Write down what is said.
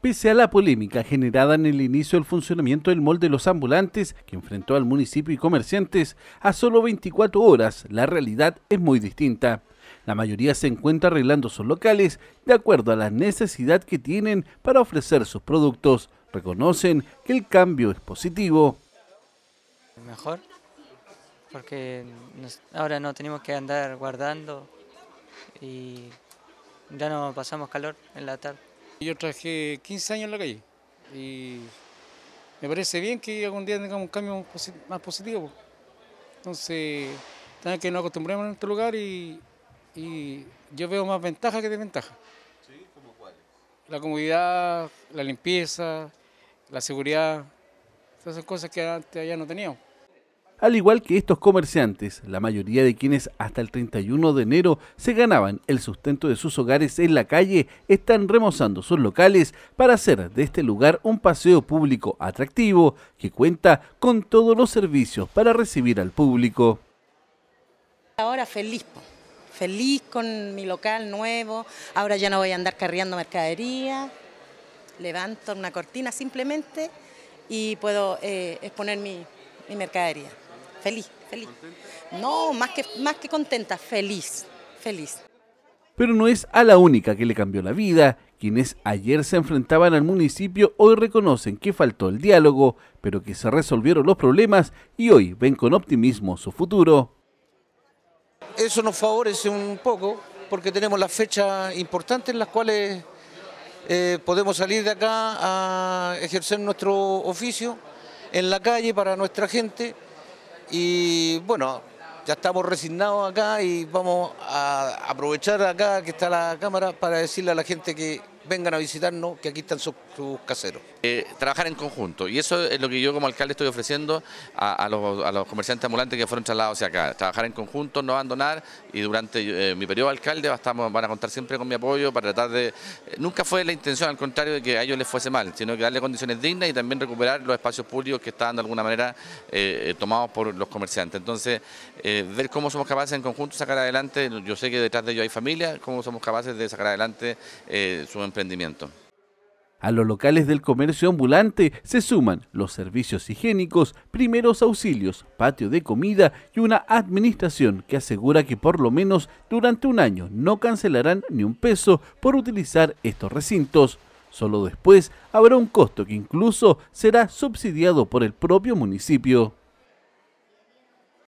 Pese a la polémica generada en el inicio del funcionamiento del molde de los ambulantes, que enfrentó al municipio y comerciantes, a solo 24 horas la realidad es muy distinta. La mayoría se encuentra arreglando sus locales de acuerdo a la necesidad que tienen para ofrecer sus productos. Reconocen que el cambio es positivo. Mejor, porque ahora no tenemos que andar guardando y ya no pasamos calor en la tarde. Yo trabajé 15 años en la calle y me parece bien que algún día tengamos un cambio más positivo. Entonces, tenemos que nos acostumbremos en nuestro lugar y, yo veo más ventajas que desventajas. ¿Sí? ¿Cómo cuáles? La comodidad, la limpieza, la seguridad, esas cosas que antes allá no teníamos al igual que estos comerciantes, la mayoría de quienes hasta el 31 de enero se ganaban el sustento de sus hogares en la calle, están remozando sus locales para hacer de este lugar un paseo público atractivo que cuenta con todos los servicios para recibir al público. Ahora feliz, feliz con mi local nuevo, ahora ya no voy a andar carriando mercadería, levanto una cortina simplemente y puedo eh, exponer mi mercadería feliz, feliz. No, más que, más que contenta, feliz, feliz. Pero no es a la única que le cambió la vida. Quienes ayer se enfrentaban al municipio hoy reconocen que faltó el diálogo, pero que se resolvieron los problemas y hoy ven con optimismo su futuro. Eso nos favorece un poco porque tenemos las fechas importantes en las cuales eh, podemos salir de acá a ejercer nuestro oficio en la calle para nuestra gente y bueno, ya estamos resignados acá y vamos a aprovechar acá que está la cámara para decirle a la gente que vengan a visitarnos, que aquí están sus, caseros. Eh, trabajar en conjunto, y eso es lo que yo como alcalde estoy ofreciendo a, los, comerciantes ambulantes que fueron trasladados hacia acá. Trabajar en conjunto, no abandonar, y durante eh, mi periodo de alcalde van a contar siempre con mi apoyo para tratar de... Eh, nunca fue la intención, al contrario, de que a ellos les fuese mal, sino que darle condiciones dignas y también recuperar los espacios públicos que estaban de alguna manera tomados por los comerciantes. Entonces, ver cómo somos capaces en conjunto sacar adelante, yo sé que detrás de ellos hay familia, cómo somos capaces de sacar adelante su emprendimiento. A los locales del comercio ambulante se suman los servicios higiénicos, primeros auxilios, patio de comida y una administración que asegura que por lo menos durante un año no cancelarán ni un peso por utilizar estos recintos. Solo después habrá un costo que incluso será subsidiado por el propio municipio.